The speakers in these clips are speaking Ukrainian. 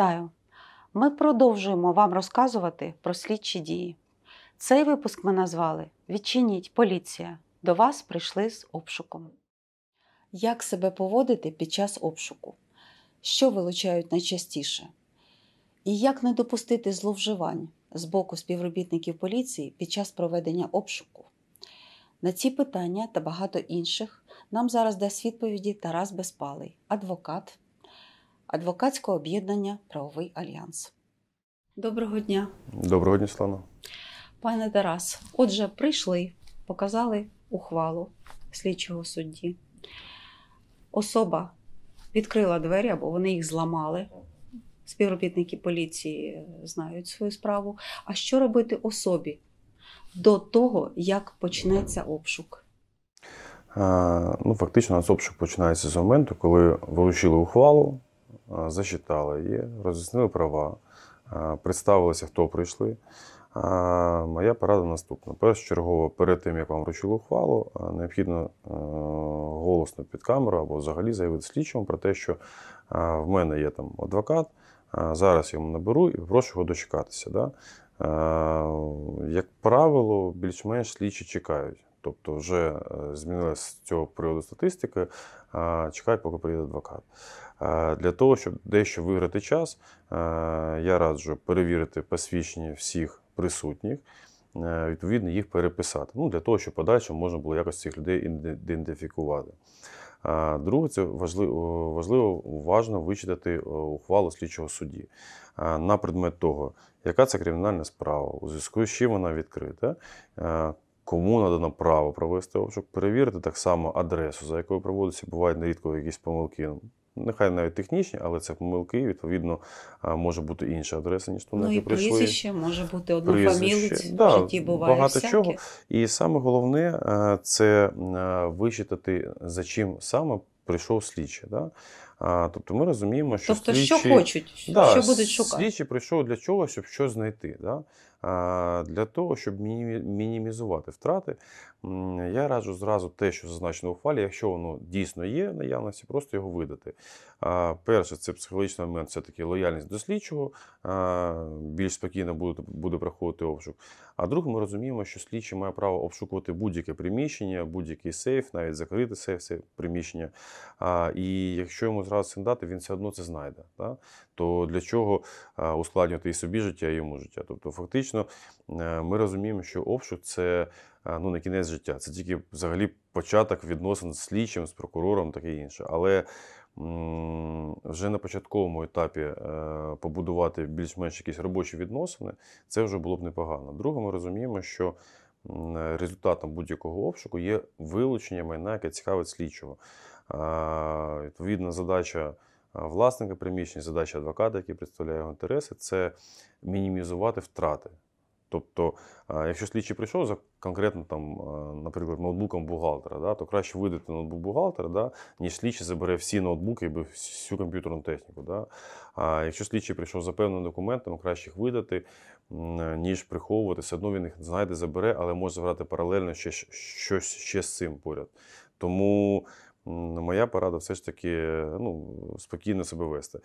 Вітаю! Ми продовжуємо вам розказувати про слідчі дії. Цей випуск ми назвали Відчиніть поліція. До вас прийшли з обшуком. Як себе поводити під час обшуку? Що вилучають найчастіше? І як не допустити зловживань з боку співробітників поліції під час проведення обшуку? На ці питання та багато інших нам зараз дасть відповіді Тарас Безпалий, адвокат адвокатського об'єднання Правовий альянс. Доброго дня. Доброго дня, Слана. Пане Тарас. Отже, прийшли, показали ухвалу слідчого судді. Особа відкрила двері або вони їх зламали. Співробітники поліції знають свою справу. А що робити особі до того, як почнеться обшук? А, ну, Фактично, у нас обшук починається з моменту, коли вирушили ухвалу, Е, зачитали її, роз'яснили права, е, представилися, хто прийшли. Е, моя порада наступна. Першочергово, перед тим, як вам вручили ухвалу, необхідно голосно під камеру або взагалі заявити слідчому про те, що в мене є там адвокат, зараз я йому наберу і прошу його дочекатися. Да? Як правило, більш-менш слідчі чекають. Тобто вже змінилася з цього приводу статистика. чекають, поки приїде адвокат. Е, для того, щоб дещо виграти час, е, я раджу перевірити посвідчення всіх присутніх, е, відповідно, їх переписати. Ну, Для того, щоб подальше можна було якось цих людей ідентифікувати. Друге, це важливо важливо уважно вичитати ухвалу слідчого судді на предмет того, яка це кримінальна справа, у зв'язку з чим вона відкрита. Кому надано право провести обшук, перевірити так само адресу, за якою проводиться, бувають нерідко якісь помилки нехай навіть технічні, але це помилки. Відповідно, може бути інша адреса, ніж туди. Ну і прийшли. прізвище може бути однофамілець, в житті буває багато всяке. чого. І саме головне це вичитати, за чим саме прийшов слідчий. Да? А, Тобто ми розуміємо, що тобто, слідчі, що хочуть, да, що будуть шукати. Слідчі прийшов для чого, щоб щось знайти. Да? Для того, щоб мінімізувати втрати, я раджу зразу те, що зазначено у фалі, якщо воно дійсно є наявності, просто його видати. Перше, це психологічний момент, все таки лояльність до слідчого, більш спокійно буде, буде проходити обшук. А друге, ми розуміємо, що слідчий має право обшукувати будь-яке приміщення, будь-який сейф, навіть закрити сейф це приміщення. І якщо йому зразу це дати, він все одно це знайде. То для чого ускладнювати і собі життя, і йому життя? Тобто, фактично, е, ми розуміємо, що обшук це ну, не кінець життя. Це тільки взагалі початок відносин з слідчим, з прокурором таке інше. Але вже на початковому етапі е, побудувати більш-менш якісь робочі відносини, це вже було б непогано. Друге, ми розуміємо, що результатом будь-якого обшуку є вилучення майна, яке цікавить слідчого. Відповідна задача. Власника приміщення, задача адвоката, який представляє його інтереси, це мінімізувати втрати. Тобто, е, якщо слідчий прийшов за конкретно там, е, наприклад, ноутбуком бухгалтера, да, то краще видати ноутбук бухгалтера, да, ніж слідчий забере всі ноутбуки і всю комп'ютерну техніку. Да. А якщо слідчий прийшов за певним документом, краще їх видати, е, ніж приховувати. Все одно він їх знайде, забере, але може забрати паралельно ще щось ще з цим поряд. Тому моя порада все ж таки ну, спокійно себе вести.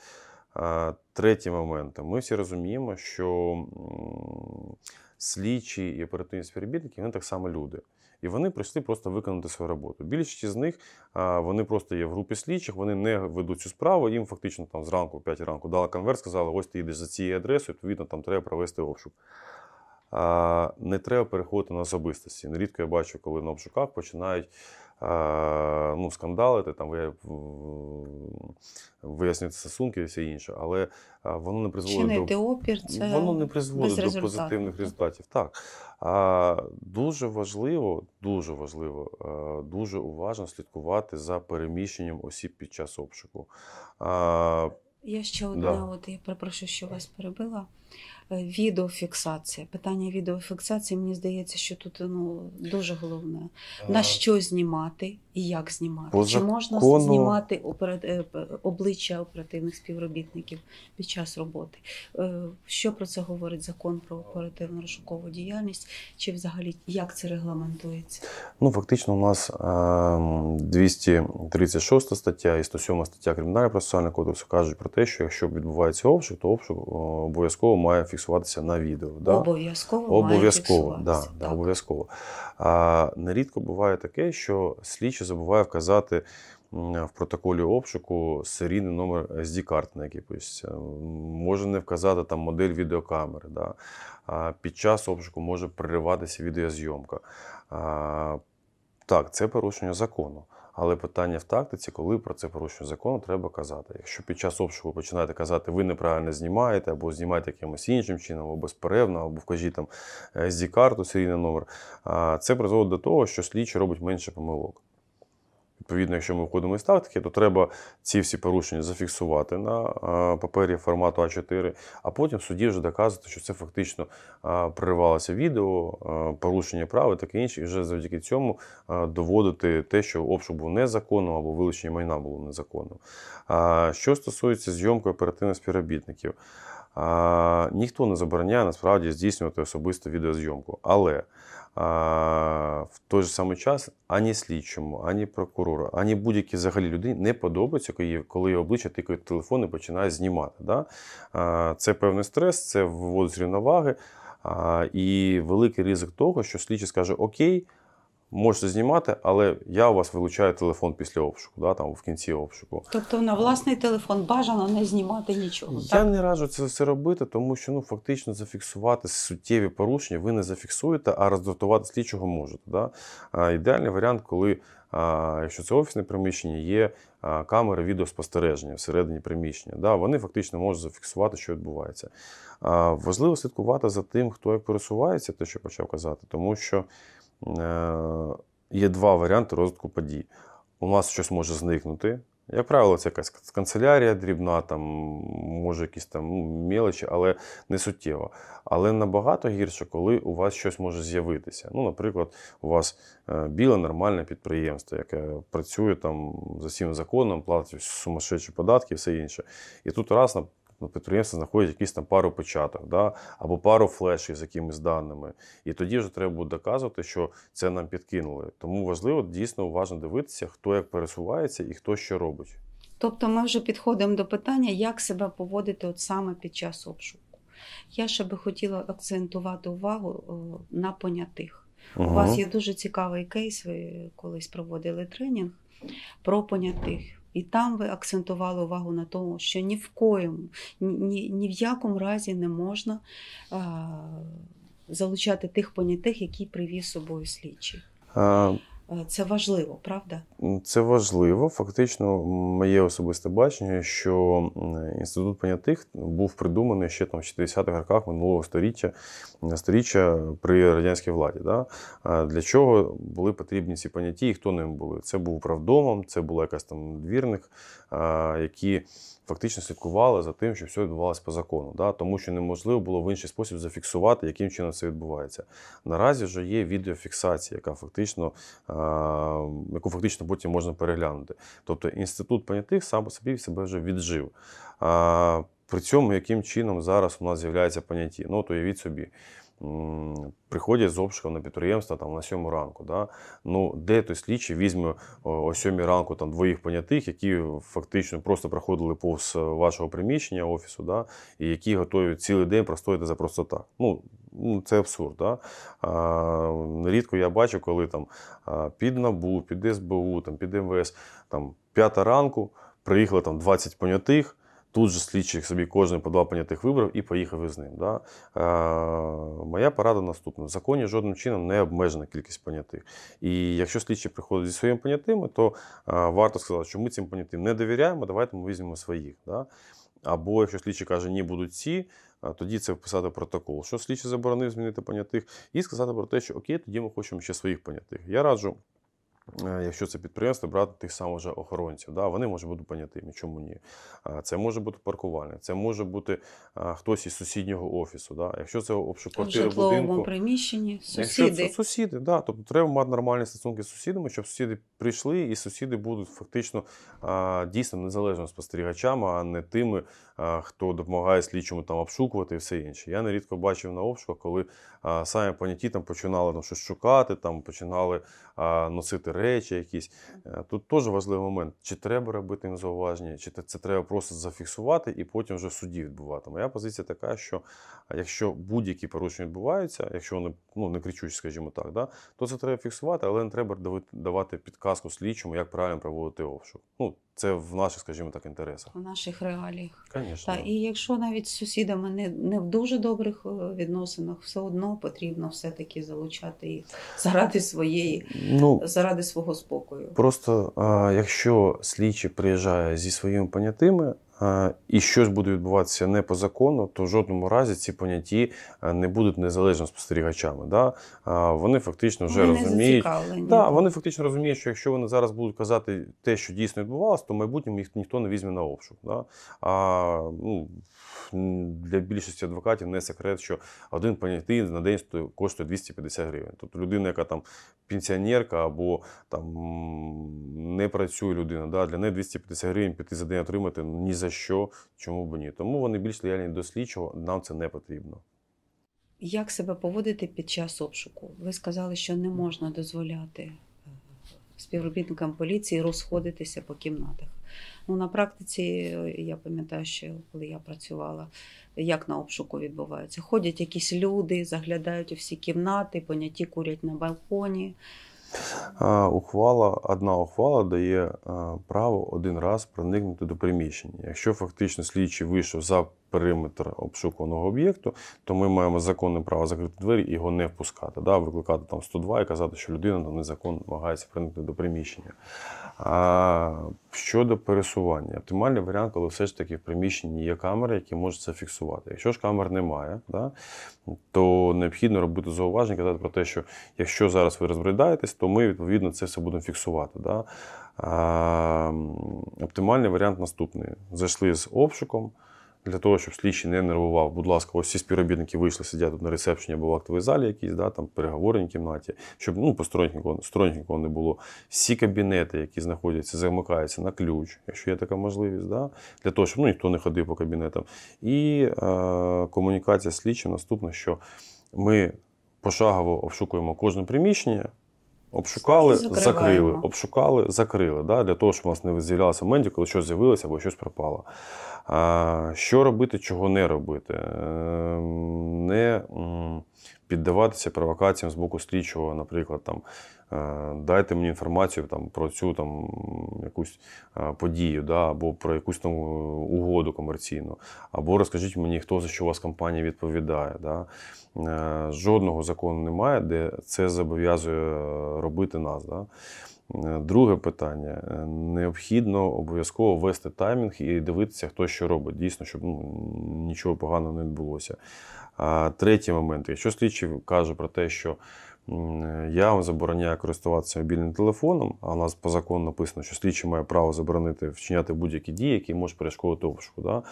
Третій момент. Ми всі розуміємо, що слідчі і оперативні співробітники вони так само люди. І вони прийшли просто виконати свою роботу. Більшість з них вони просто є в групі слідчих, вони не ведуть цю справу. Їм фактично там зранку, 5 ранку, дали конверт, сказали, ось ти їдеш за цією адресою, відповідно, там треба провести обшук. Не треба переходити на особистості. Нерідко я бачу, коли на обшуках починають ну, скандалити, там вияснювати стосунки і все інше, але воно не призводить до опір, це воно не призводить до позитивних результатів. Так а, дуже важливо, дуже важливо, дуже уважно слідкувати за переміщенням осіб під час обшуку. А, Я ще одна, да. от я перепрошую, що вас перебила. Е, відеофіксація. Питання відеофіксації, мені здається, що тут ну, дуже головне. На що знімати, і як знімати? По Чи можна знімати е, обличчя оперативних співробітників під час роботи? Е, що про це говорить закон про оперативно розшукову діяльність? Чи взагалі як це регламентується? Ну фактично, у нас 236 ем, стаття і 107 стаття Кримінального процесуального кодексу кажуть про те, що якщо відбувається обшук, то обшук обов'язково має фіксуватися на відео. Да? Обов'язково обов'язково має фіксуватися. Да, да, обов'язково. А нерідко буває таке, що слідчі забуває вказати в протоколі обшуку серійний номер sd карт на якийсь. Е, може не вказати там модель відеокамери. Да? А Під час обшуку може перериватися відеозйомка. А, Так, це порушення закону. Але питання в тактиці, коли про це порушення закону, треба казати. Якщо під час обшуку починаєте казати, ви неправильно знімаєте, або знімаєте якимось іншим чином, або безперервно, або вкажіть там е, SD-карту, серійний номер, це призводить до того, що слідчий робить менше помилок. Відповідно, якщо ми входимо із тактики, то треба ці всі порушення зафіксувати на папері формату А4, а потім судді вже доказувати, що це фактично переривалося відео, порушення права, таке інше, і вже завдяки цьому доводити те, що обшук був незаконним або вилучення майна було незаконним. Що стосується зйомки оперативних співробітників, ніхто не забороняє насправді здійснювати особисту відеозйомку. Але а, в той же самий час ані слідчому, ані прокурору, ані будь-якій взагалі людині не подобається, коли обличчя тикають телефон і починає знімати. Да? А, Це певний стрес, це вводить з рівноваги а, і великий ризик того, що слідчий скаже Окей. Можете знімати, але я у вас вилучаю телефон після обшуку, да, там в кінці обшуку. Тобто на власний телефон бажано не знімати нічого. Я так? не раджу це все робити, тому що ну фактично зафіксувати суттєві порушення ви не зафіксуєте, а роздратувати слідчого можете. Да? А, Ідеальний варіант, коли а, якщо це офісне приміщення, є а, камери відеоспостереження всередині приміщення. Да? Вони фактично можуть зафіксувати, що відбувається. А, Важливо слідкувати за тим, хто як пересувається, те, що почав казати, тому що. Е, є два варіанти розвитку подій. У нас щось може зникнути. Як правило, це якась канцелярія дрібна, там, може якісь там ну, мелочі, але не суттєво. Але набагато гірше, коли у вас щось може з'явитися. Ну, Наприклад, у вас е, біле нормальне підприємство, яке працює там за всім законом, платить сумасшедші податки і все інше. І тут раз ну, підприємство знаходить якісь там пару початок, да? або пару флешів з якимись даними. І тоді вже треба буде доказувати, що це нам підкинули. Тому важливо дійсно уважно дивитися, хто як пересувається і хто що робить. Тобто ми вже підходимо до питання, як себе поводити от саме під час обшуку. Я ще би хотіла акцентувати увагу е, на понятих. Угу. У вас є дуже цікавий кейс. Ви колись проводили тренінг про понятих. І там ви акцентували увагу на тому, що ні в коєму, ні, ні ні в якому разі не можна а, залучати тих понятих, які привіз з собою слідчий. Е, це важливо, правда? Це важливо. Фактично, моє особисте бачення, що інститут понятих був придуманий ще там в 60-х роках минулого століття, е, століття при радянській владі. Да? Для чого були потрібні ці поняті і хто ним були? Це був правдомом, це була якась там двірник, які фактично слідкували за тим, що все відбувалося по закону, да? тому що неможливо було в інший спосіб зафіксувати, яким чином це відбувається. Наразі вже є відеофіксація, яка фактично, е, яку фактично потім можна переглянути. Тобто інститут понятих сам по собі себе вже віджив. Е, при цьому яким чином зараз у нас з'являється поняття? Ну, то уявіть собі приходять з обшуком на підприємство там, на 7 ранку. Да? Ну, Де той слідчий візьме о 7 ранку там, двоїх понятих, які фактично просто проходили повз е, вашого приміщення офісу, да? і які готові цілий день простояти за просто так. Ну, ну, це абсурд. Да? А, Рідко я бачу, коли там під НАБУ, під СБУ, там, під МВС там, 5 ранку приїхало там, 20 понятих. Тут же слідчий собі кожен по два понятих вибрав і поїхав із ним. Да? Е, Моя порада наступна: в законі жодним чином не обмежена кількість понятих. І якщо слідчі приходить зі своїми понятими, то е, варто сказати, що ми цим понятим не довіряємо, давайте ми візьмемо своїх. Да? Або якщо слідчий каже, ні, будуть ці, е, тоді це вписати протокол, що слідчий заборонив змінити понятих, і сказати про те, що окей, тоді ми хочемо ще своїх понятих. Я раджу. Е, якщо це підприємство, брати тих самих же охоронців, Да? вони можуть бути понятими, чому ні. Це може бути паркувальник, це може бути хтось із сусіднього офісу. Да? Якщо це обшуквартири будинку. приміщенні, сусіди. Якщо це сусіди, да. тобто треба мати нормальні стосунки з сусідами, щоб сусіди прийшли і сусіди будуть фактично дійсно незалежно спостерігачами, а не тими хто допомагає слідчому там обшукувати і все інше. Я нерідко бачив на обшуках, коли самі поняті там починали там, ну, щось шукати, там починали носити речі якісь. Е, тут теж важливий момент, чи треба робити їм зауваження, чи це треба просто зафіксувати і потім вже в суді відбувати. Моя позиція така, що якщо будь-які порушення відбуваються, якщо вони ну, не кричуть, скажімо так, да, то це треба фіксувати, але не треба давати підказку слідчому, як правильно проводити обшук. Ну, це в наших, скажімо так, інтересах. В наших реаліях. Звісно. і якщо навіть з сусідами не не в дуже добрих е, відносинах, все одно потрібно все-таки залучати їх заради своєї, ну, заради свого спокою. Просто а, якщо слідчий приїжджає зі своїми понятими, і щось буде відбуватися не по закону, то в жодному разі ці поняті е, не будуть незалежно спостерігачами. Да? Вони фактично вже вони розуміють, да, вони фактично розуміють, що якщо вони зараз будуть казати те, що дійсно відбувалося, то в майбутньому їх ніхто не візьме на обшук. Да? А, ну, для більшості адвокатів не секрет, що один понятий на день коштує 250 гривень. Тобто людина, яка там пенсіонерка або там не працює людина, да? для неї 250 гривень піти за день отримати ну, ні за за що, чому б ні. Тому вони більш лояльні до слідчого, нам це не потрібно. Як себе поводити під час обшуку? Ви сказали, що не можна дозволяти е, співробітникам поліції розходитися по кімнатах. Ну, На практиці, е, я пам'ятаю, що коли я працювала, як на обшуку відбувається. Ходять якісь люди, заглядають у всі кімнати, поняті курять на балконі. Ухвала, одна ухвала дає е, право один раз проникнути до приміщення. Якщо фактично слідчий вийшов за периметр обшукуваного об'єкту, то ми маємо законне право закрити двері і його не впускати, да? викликати там 102 і казати, що людина там незаконно намагається проникнути до приміщення. А щодо пересування, оптимальний варіант, коли все ж таки в приміщенні є камери, які можуть це фіксувати. Якщо ж камер немає, да, то необхідно робити зауваження, казати про те, що якщо зараз ви розбридаєтесь, то ми відповідно це все будемо фіксувати. Да. А, Оптимальний варіант наступний: зайшли з обшуком для того, щоб слідчий не нервував, будь ласка, ось всі співробітники вийшли, сидять тут на ресепшені або в актовій залі якійсь, да, там переговорній кімнаті, щоб ну, посторонніх нікого, не було. Всі кабінети, які знаходяться, замикаються на ключ, якщо є така можливість, да, для того, щоб ну, ніхто не ходив по кабінетам. І е, комунікація з слідчим наступна, що ми пошагово обшукуємо кожне приміщення. Обшукали, Закриваємо. закрили, обшукали, закрили, да, для того, щоб у нас не з'являлося моментів, коли щось з'явилося або щось пропало. А Що робити, чого не робити? Ем, не піддаватися провокаціям з боку слідчого, наприклад, там е, дайте мені інформацію там, про цю там, якусь е, подію, да, або про якусь там е, угоду комерційну, або розкажіть мені, хто за що у вас компанія відповідає. Да. Жодного закону немає, де це зобов'язує робити нас. Да. Е, друге питання: е, необхідно обов'язково вести таймінг і дивитися, хто що робить, дійсно, щоб ну, нічого поганого не відбулося. А третій момент, якщо слідчий каже про те, що я вам забороняю користуватися мобільним телефоном, а у нас по закону написано, що слідчий має право заборонити вчиняти будь-які дії, які можуть перешкодити обшуку. Да?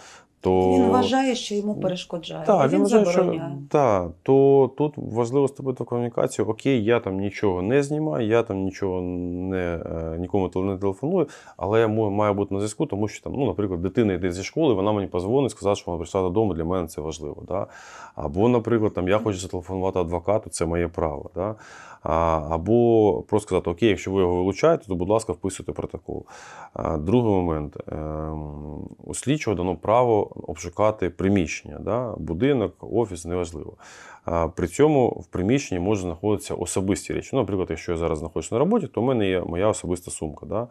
то він вважає, що йому перешкоджає. Так, він, він вважає, забороняє. Що, та, то тут важливо вступити в комунікацію. Окей, я там нічого не знімаю, я там нічого не е, нікому не телефоную, але я маю бути на зв'язку, тому що там, ну, наприклад, дитина йде зі школи, вона мені позвонить, сказала, що вона прийшла додому. Для мене це важливо. Да? Або, наприклад, там я хочу зателефонувати адвокату, це моє право. Да? Або просто сказати, окей, якщо ви його вилучаєте, то будь ласка, вписуйте протокол. Другий момент ем, у слідчого дано право обшукати приміщення, да? будинок, офіс, неважливо. При цьому в приміщенні можуть знаходитися особисті речі. Ну, Наприклад, якщо я зараз знаходжусь на роботі, то в мене є моя особиста сумка. Да?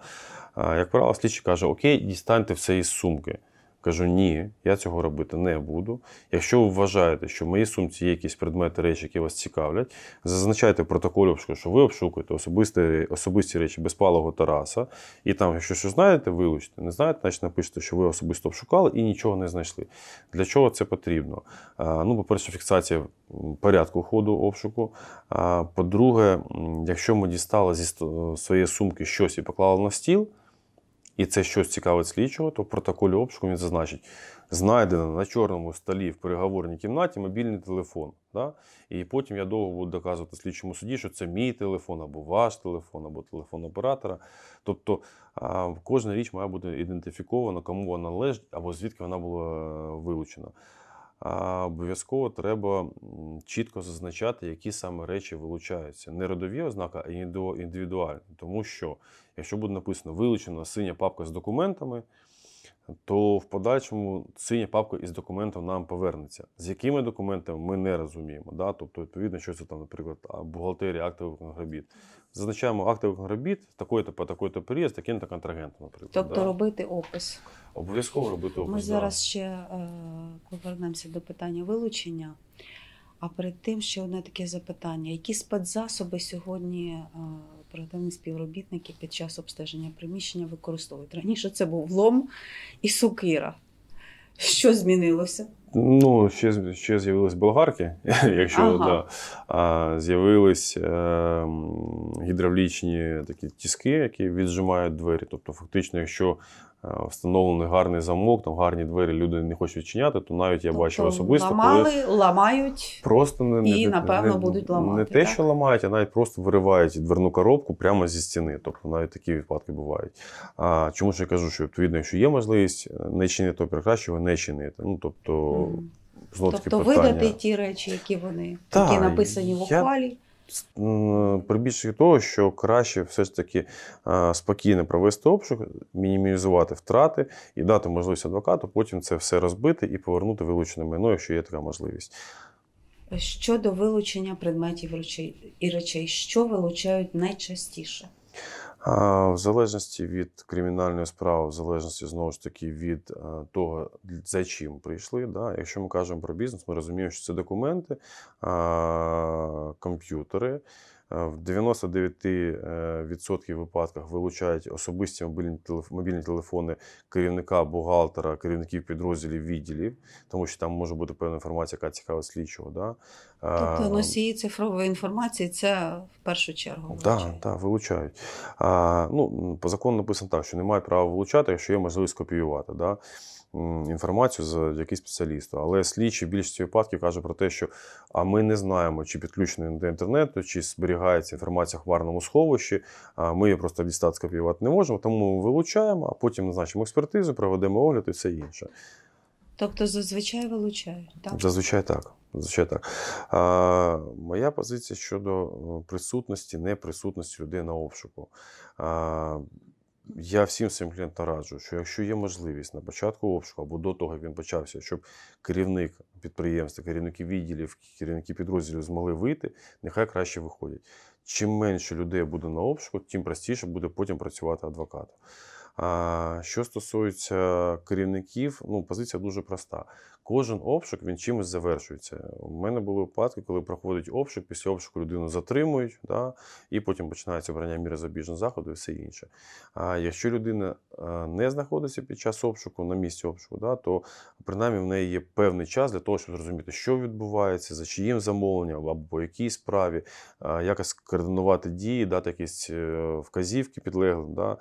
Як правило, слідчий каже, окей, дістаньте все із сумки. Кажу, ні, я цього робити не буду. Якщо ви вважаєте, що в моїй сумці є якісь предмети речі, які вас цікавлять, зазначайте в протоколі обшуку, що ви обшукуєте особисті особисті речі безпалого Тараса. І там, якщо що знаєте, вилучите, не знаєте, значить напишете, що ви особисто обшукали і нічого не знайшли. Для чого це потрібно? Ну, По-перше, фіксація порядку ходу обшуку. А По-друге, якщо ми дістали зі своєї сумки щось і поклали на стіл і це щось цікаве слідчого, то в протоколі обшуку він зазначить, знайдено на чорному столі в переговорній кімнаті мобільний телефон. Да? І потім я довго буду доказувати слідчому суді, що це мій телефон, або ваш телефон, або телефон оператора. Тобто кожна річ має бути ідентифікована, кому вона належить, або звідки вона була е, вилучена обов'язково треба чітко зазначати, які саме речі вилучаються. Не родові ознаки, а індивідуальні. Тому що, якщо буде написано вилучена синя папка з документами, то в подальшому синя папка із документом нам повернеться. З якими документами ми не розуміємо. Да? Тобто, відповідно, що це там, наприклад, бухгалтерія актових виконаних робіт. Зазначаємо актових робіт такої-то по такої-то період, з таким-то контрагентом, наприклад. Тобто да? робити опис обов'язково робити опис. Ми зараз ще е, повернемося до питання вилучення. А перед тим ще одне таке запитання: які спецзасоби сьогодні е, оперативні співробітники під час обстеження приміщення використовують? Раніше це був лом і сокира. Що змінилося? Ну, ще ще з'явились болгарки, якщо ага. да. а, з'явились е, гідравлічні такі тіски, які віджимають двері. Тобто, фактично, якщо Е, встановлений гарний замок, там гарні двері люди не хочуть відчиняти, то навіть я тобто бачив особисто. Ламали, коли ламають просто не, і, напевно, не, будуть ламати. Не те, так? що ламають, а навіть просто виривають дверну коробку прямо зі стіни. Тобто навіть такі відпадки бувають. А чому ж я кажу, що відповідно, якщо є можливість е, не чинити, то прекращого не чинити. Ну тобто. Mm. Тобто видати ті речі, які вони, так, які написані в ухвалі прибільшує того, що краще все ж таки спокійно провести обшук, мінімізувати втрати і дати можливість адвокату потім це все розбити і повернути вилучене майно, якщо є така можливість. Щодо вилучення предметів і речей, що вилучають найчастіше? В залежності від кримінальної справи, в залежності знову ж таки від е, того, за чим прийшли. Да? Якщо ми кажемо про бізнес, ми розуміємо, що це документи, комп'ютери. Е, в 99% е, випадках вилучають особисті мобільні телефони керівника, бухгалтера, керівників підрозділів відділів, тому що там може бути певна інформація, яка цікава слідчого. Да? Тобто е, носії цифрової інформації це в першу чергу. Так, вилучають. Да, да, вилучають. А, ну, По закону написано так, що немає права вилучати, якщо є можливість копіювати. Да? інформацію за якийсь спеціаліст. Але слідчі в більшості випадків каже про те, що а ми не знаємо, чи підключено до інтернету, чи зберігається інформація в хмарному сховищі. А ми її просто дістати скопіювати не можемо, тому ми вилучаємо, а потім назначимо експертизу, проведемо огляд і все інше. Тобто зазвичай вилучають, так? Зазвичай так. Зазвичай так. А, Моя позиція щодо е, присутності, неприсутності людей на обшуку. А, я всім своїм клієнтам раджу, що якщо є можливість на початку обшуку або до того, як він почався, щоб керівник підприємства, керівники відділів, керівники підрозділів змогли вийти, нехай краще виходять. Чим менше людей буде на обшуку, тим простіше буде потім працювати адвокатом. А що стосується керівників, ну позиція дуже проста. Кожен обшук він чимось завершується. У мене були випадки, коли проходить обшук, після обшуку людину затримують, да, і потім починається обрання міри забіжного заходу і все інше. А якщо людина е, не знаходиться під час обшуку, на місці обшуку, да, то принаймні в неї є певний час для того, щоб зрозуміти, що відбувається, за чиїм замовленням або по якій справі, е, якось координувати дії, дати якісь е, вказівки підлеглим. Да.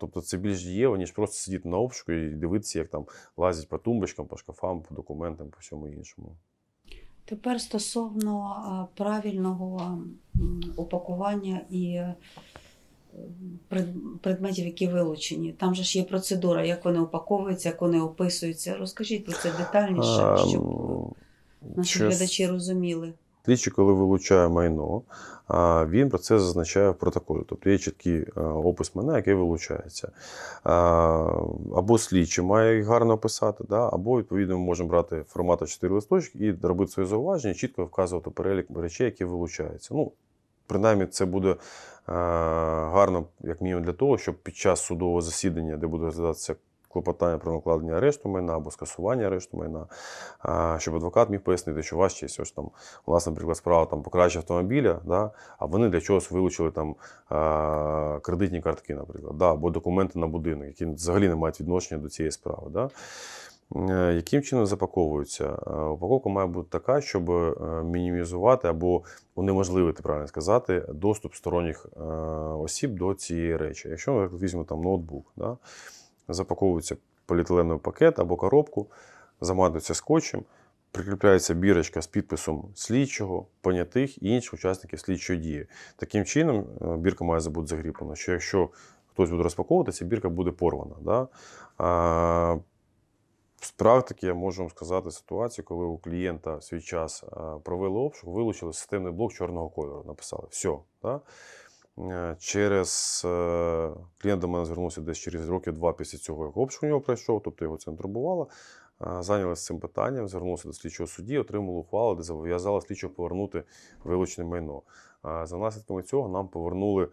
Тобто це більш дієво, ніж просто сидіти на обшуку і дивитися, як там лазять по тумбочкам, по шкафам документам, по всьому іншому. Тепер стосовно правильного упакування і е, предметів, які вилучені. Там же ж є процедура, як вони упаковуються, як вони описуються. Розкажіть про це детальніше, щоб наші глядачі розуміли. Слідчий, коли вилучає майно, він про це зазначає в протоколі. Тобто є чіткий е, опис майна, який вилучається. Або слідчий має їх гарно описати, або, відповідно, ми можемо брати формат 4 листочки і робити своє зауваження, чітко вказувати перелік речей, які вилучаються. Ну, Принаймні, це буде е, гарно, як мінімум, для того, щоб під час судового засідання, де буде розглядатися клопотання про накладення арешту майна або скасування арешту майна, щоб адвокат міг пояснити, що ваш честь, ось там у нас, наприклад, справа там покращення автомобіля, да, а вони для чогось вилучили там кредитні картки, наприклад, да, або документи на будинок, які взагалі не мають відношення до цієї справи. Да е, яким чином запаковуються? Е, упаковка має бути така, щоб е, мінімізувати або унеможливити правильно сказати, доступ сторонніх осіб до цієї речі. Якщо ми візьмемо там ноутбук, да, запаковується поліетиленовий пакет або коробку, замадується скотчем, прикріпляється бірочка з підписом слідчого, понятих і інших учасників слідчої дії. Таким чином, е, бірка має бути загріплена: що якщо хтось буде розпаковуватися, бірка буде порвана. Да? А, з практики я можу вам сказати ситуацію, коли у клієнта в свій час провели обшук, вилучили системний блок чорного кольору, написали. Все. Да? Е, через е, клієнт до мене звернувся десь через років два після цього, як обшук у нього пройшов, тобто його це не турбувало. Е, зайнялися цим питанням, звернувся до слідчого судді, отримали ухвалу, де зобов'язали слідчого повернути вилучене майно. За наслідками цього нам повернули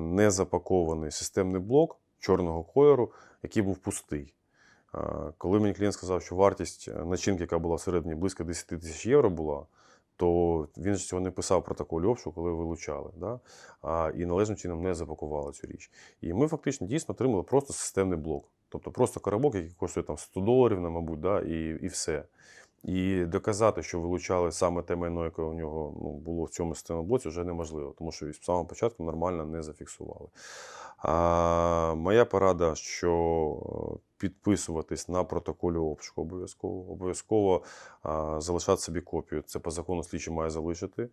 незапакований системний блок чорного кольору, який був пустий. Коли мені клієнт сказав, що вартість начинки, яка була всередині, близько 10 тисяч євро була то він ж цього не писав в протоколі обшуку, коли вилучали, да? а, і належним чином не запакували цю річ. І ми фактично дійсно отримали просто системний блок. Тобто просто коробок, який коштує там 100 доларів, мабуть, да? і і все. І доказати, що вилучали саме те майно, яке у нього ну, було в цьому системному блоці, вже неможливо, тому що з самого початку нормально не зафіксували. А, Моя порада, що е, підписуватись на протоколі обшуку обов'язково. Обов'язково залишати собі копію. Це по закону слідчий має залишити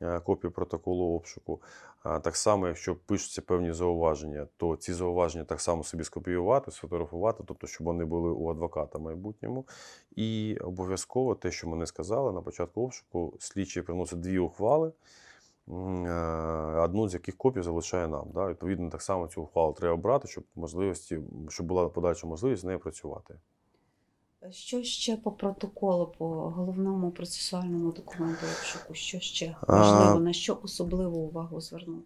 а, е, копію протоколу обшуку. А, так само, якщо пишуться певні зауваження, то ці зауваження так само собі скопіювати, сфотографувати, тобто, щоб вони були у адвоката в майбутньому. І обов'язково те, що мене сказали на початку обшуку, слідчий приносить дві ухвали. Е, одну з яких копій залишає нам. Да? Відповідно, так само цю ухвалу треба брати, щоб можливості, щоб була подальша можливість з нею працювати. Е, що ще по протоколу, по головному процесуальному документу обшуку? Що ще важливо, на що особливу увагу звернути?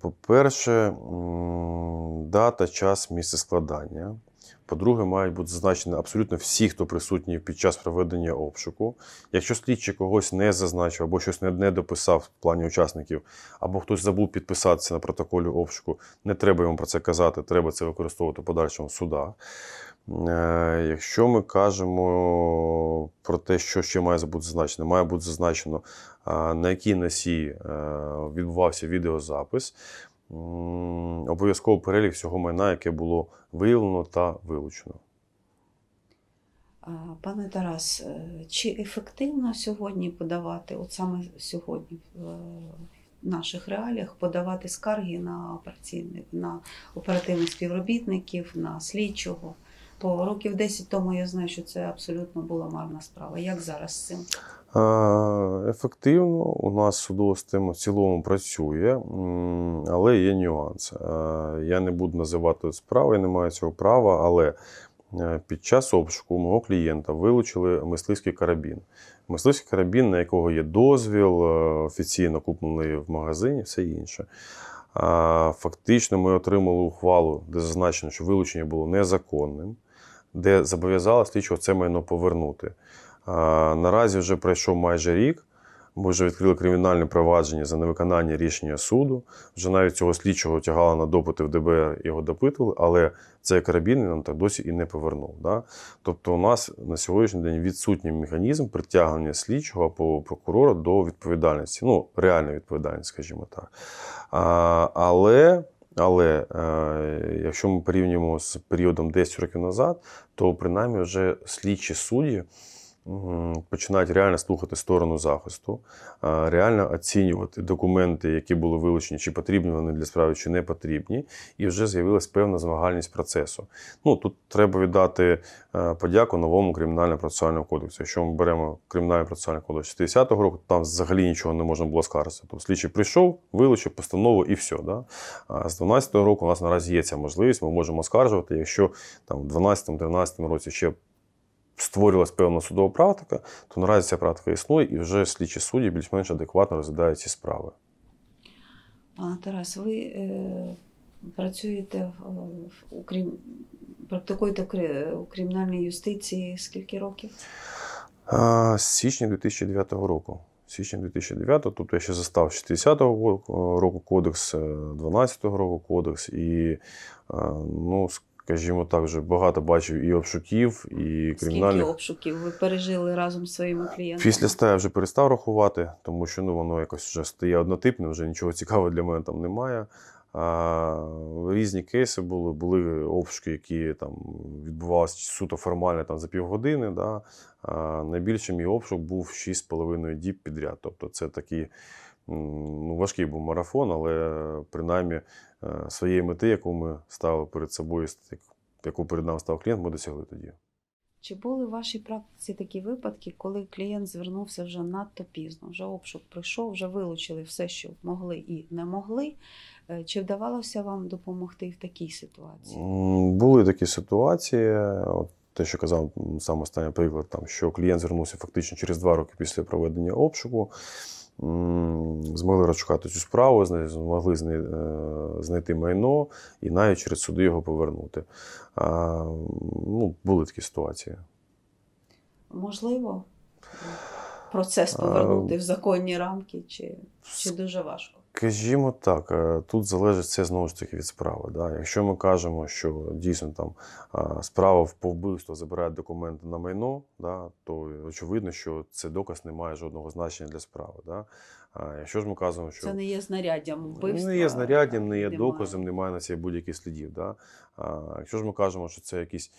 По-перше, дата, час, місце складання. По-друге, мають бути зазначені абсолютно всі, хто присутній під час проведення обшуку. Якщо слідчий когось не зазначив або щось не дописав в плані учасників, або хтось забув підписатися на протоколі обшуку, не треба йому про це казати, треба це використовувати в подальшому суда. Е, якщо ми кажемо про те, що ще має бути зазначено, має бути зазначено, е, на якій носі е, відбувався відеозапис обов'язково перелік всього майна, яке було виявлено та вилучено. Пане Тарас, е, чи ефективно сьогодні подавати, от саме сьогодні е, в наших реаліях, подавати скарги на, на оперативних співробітників, на слідчого? то тобто років 10 тому я знаю, що це абсолютно була марна справа. Як зараз з цим? Ефективно у нас судова система в цілому працює, але є нюанс. Я не буду називати справи, не маю цього права, але е, під час обшуку мого клієнта вилучили мисливський карабін. Мисливський карабін, на якого є дозвіл, е, офіційно куплений в магазині, все інше. Фактично, ми отримали ухвалу, де зазначено, що вилучення було незаконним де зобов'язала слідчого це майно повернути. Наразі вже пройшов майже рік. Ми вже відкрили кримінальне провадження за невиконання рішення суду. Вже навіть цього слідчого тягали на допити в ДБР, його допитували, але цей карабін нам так досі і не повернув. Да? Тобто, у нас на сьогоднішній день відсутній механізм притягнення слідчого по прокурора до відповідальності, ну реальної відповідальності, скажімо так. А, Але але е, якщо ми порівнюємо з періодом 10 років назад, то принаймні вже слідчі судді починають реально слухати сторону захисту, реально оцінювати документи, які були вилучені, чи потрібні вони для справи, чи не потрібні, і вже з'явилась певна змагальність процесу. Ну тут треба віддати е, подяку новому кримінально-процесуальному кодексу. Якщо ми беремо кримінальний процесуальний кодекс 60-го року, то там взагалі нічого не можна було скаржити. Тобто слідчий прийшов, вилучив постанову і все. Да? А з 12-го року у нас наразі є ця можливість, ми можемо оскаржувати, якщо там в 12-13 році ще Створилась певна судова практика, то наразі ця практика існує і вже слідчі судді більш-менш адекватно розглядають ці справи. Пане Тарас, ви е, працюєте в окрім практикуєте у кримінальній юстиції скільки років? З січня 2009 року. Січня 2009, тобто я ще застав 60-го е, року кодекс, 12-го е, року кодекс, і е, ну, скажімо так, вже багато бачив і обшуків, і кримінальних. Скільки обшуків ви пережили разом з своїми клієнтами? Після ста я вже перестав рахувати, тому що ну воно якось вже стає однотипним, вже нічого цікавого для мене там немає. А, Різні кейси були, були обшуки, які там відбувалися суто формально там за півгодини. Да? А, Найбільший мій обшук був 6,5 діб підряд. Тобто це такий ну, важкий був марафон, але принаймні Е, своєї мети, яку ми ставили перед собою, яку перед нами став клієнт, ми досягли тоді. Чи були в вашій практиці такі випадки, коли клієнт звернувся вже надто пізно, вже обшук прийшов, вже вилучили все, що могли і не могли. Е, чи вдавалося вам допомогти в такій ситуації? Були такі ситуації. От Те, що казав сам останній приклад, там що клієнт звернувся фактично через два роки після проведення обшуку змогли розшукати цю справу, змогли е, знайти майно і навіть через суди його повернути. А, ну, Були такі ситуації. Можливо, процес повернути а, в законні рамки, чи, чи дуже важко? Скажімо так, е, тут залежить це знову ж таки від справи. Да? Якщо ми кажемо, що дійсно там справа в повбивство забирає документи на майно, да, то очевидно, що цей доказ не має жодного значення для справи. Да? Що ж ми кажемо, що це не є знаряддям вбивства? Не є знаряддям, не є немає. доказом, немає на це будь-яких слідів. Да? А, Якщо ж ми кажемо, що це якийсь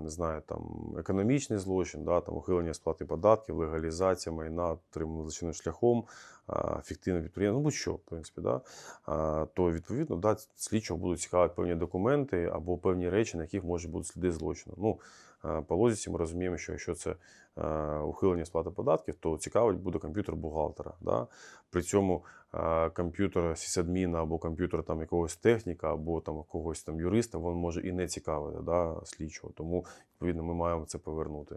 не знаю, там економічний злочин, да, там ухилення сплати податків, легалізація майна отримання злочинним шляхом, фіктивне підприємство, ну будь-що, в принципі, да? а, то відповідно да, слідчого будуть цікавити певні документи або певні речі, на яких може бути сліди злочину. Ну, Е, полозіці ми розуміємо, що якщо це е, ухилення сплати податків, то цікавить буде комп'ютер бухгалтера. Да? При цьому е, комп'ютер сісадміна або комп'ютер там якогось техніка, або там когось там юриста, він може і не цікавити да, слідчого. Тому відповідно ми маємо це повернути.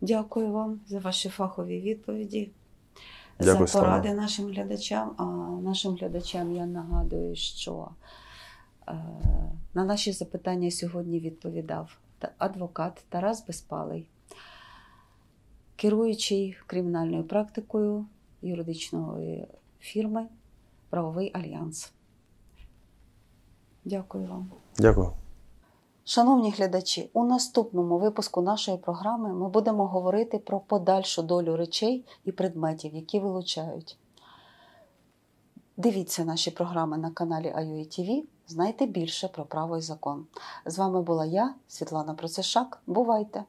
Дякую вам за ваші фахові відповіді. Дякую, за поради Стана. нашим глядачам. А нашим глядачам я нагадую, що на наші запитання сьогодні відповідав адвокат Тарас Безпалий, керуючий кримінальною практикою юридичної фірми Правовий Альянс. Дякую вам. Дякую. Шановні глядачі, у наступному випуску нашої програми ми будемо говорити про подальшу долю речей і предметів, які вилучають. Дивіться наші програми на каналі IUE Знайте більше про право і закон. З вами була я, Світлана Процешак. Бувайте!